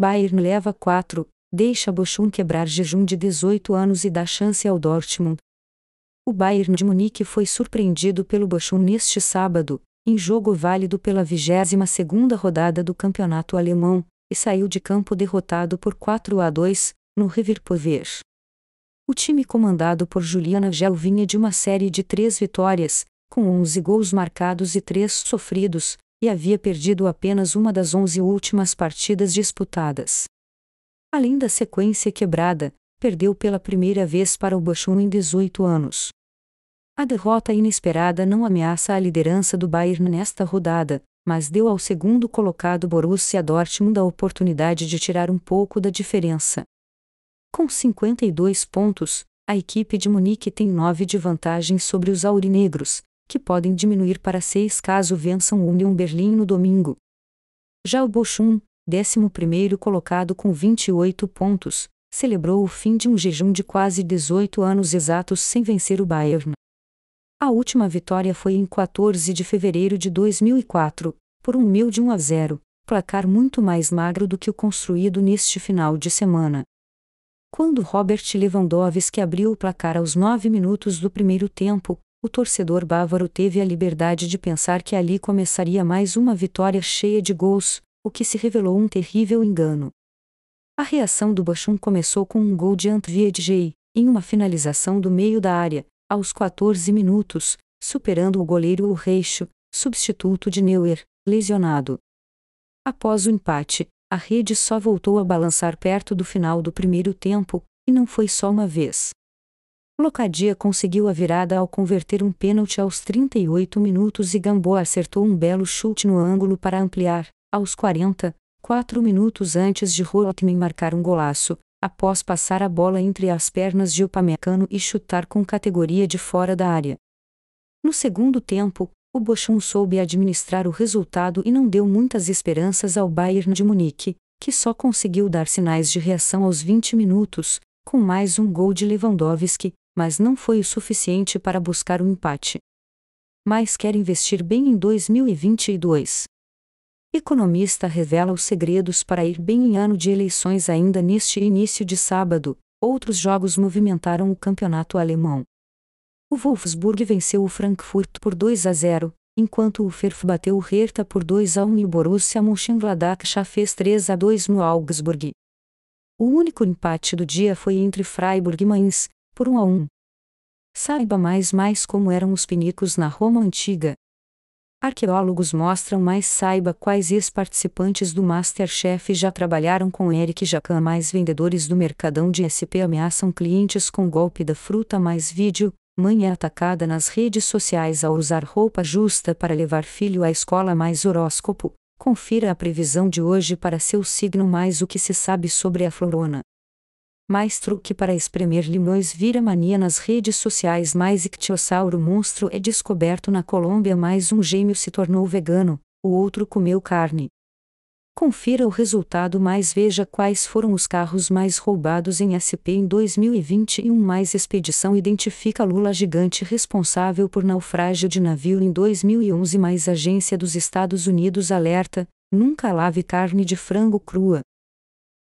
Bayern leva 4, deixa Bochum quebrar jejum de 18 anos e dá chance ao Dortmund. O Bayern de Munique foi surpreendido pelo Bochum neste sábado, em jogo válido pela 22ª rodada do Campeonato Alemão, e saiu de campo derrotado por 4 a 2 no Riverpover. O time comandado por Juliana Gel vinha de uma série de três vitórias, com 11 gols marcados e três sofridos, e havia perdido apenas uma das onze últimas partidas disputadas. Além da sequência quebrada, perdeu pela primeira vez para o Bochum em 18 anos. A derrota inesperada não ameaça a liderança do Bayern nesta rodada, mas deu ao segundo colocado Borussia Dortmund a oportunidade de tirar um pouco da diferença. Com 52 pontos, a equipe de Munique tem nove de vantagem sobre os aurinegros, que podem diminuir para seis caso vençam o Union Berlim no domingo. Já o Bochum, 11 colocado com 28 pontos, celebrou o fim de um jejum de quase 18 anos exatos sem vencer o Bayern. A última vitória foi em 14 de fevereiro de 2004, por um mil de 1 a 0, placar muito mais magro do que o construído neste final de semana. Quando Robert Lewandowski abriu o placar aos 9 minutos do primeiro tempo, o torcedor bávaro teve a liberdade de pensar que ali começaria mais uma vitória cheia de gols, o que se revelou um terrível engano. A reação do Bochum começou com um gol de Antviedjei, em uma finalização do meio da área, aos 14 minutos, superando o goleiro Urreixo, substituto de Neuer, lesionado. Após o empate, a rede só voltou a balançar perto do final do primeiro tempo, e não foi só uma vez. Locadia conseguiu a virada ao converter um pênalti aos 38 minutos e Gamboa acertou um belo chute no ângulo para ampliar, aos 40, 4 minutos antes de Rockman marcar um golaço, após passar a bola entre as pernas de Upamecano e chutar com categoria de fora da área. No segundo tempo, o Bochum soube administrar o resultado e não deu muitas esperanças ao Bayern de Munique, que só conseguiu dar sinais de reação aos 20 minutos, com mais um gol de Lewandowski, mas não foi o suficiente para buscar o um empate. Mas quer investir bem em 2022. Economista revela os segredos para ir bem em ano de eleições ainda neste início de sábado. Outros jogos movimentaram o campeonato alemão. O Wolfsburg venceu o Frankfurt por 2 a 0, enquanto o Ferf bateu o Hertha por 2 a 1 e o Borussia Mönchengladbach fez 3 a 2 no Augsburg. O único empate do dia foi entre Freiburg e Mainz, por um a um. Saiba mais mais como eram os pinicos na Roma antiga. Arqueólogos mostram mais saiba quais ex-participantes do Masterchef já trabalharam com Eric Jacan mais vendedores do Mercadão de SP ameaçam clientes com golpe da fruta mais vídeo, mãe é atacada nas redes sociais ao usar roupa justa para levar filho à escola mais horóscopo. Confira a previsão de hoje para seu signo mais o que se sabe sobre a florona mais truque para espremer limões vira mania nas redes sociais mais ictiosauro monstro é descoberto na Colômbia mais um gêmeo se tornou vegano, o outro comeu carne. Confira o resultado mais veja quais foram os carros mais roubados em SP em 2021 mais expedição identifica Lula gigante responsável por naufrágio de navio em 2011 mais agência dos Estados Unidos alerta, nunca lave carne de frango crua.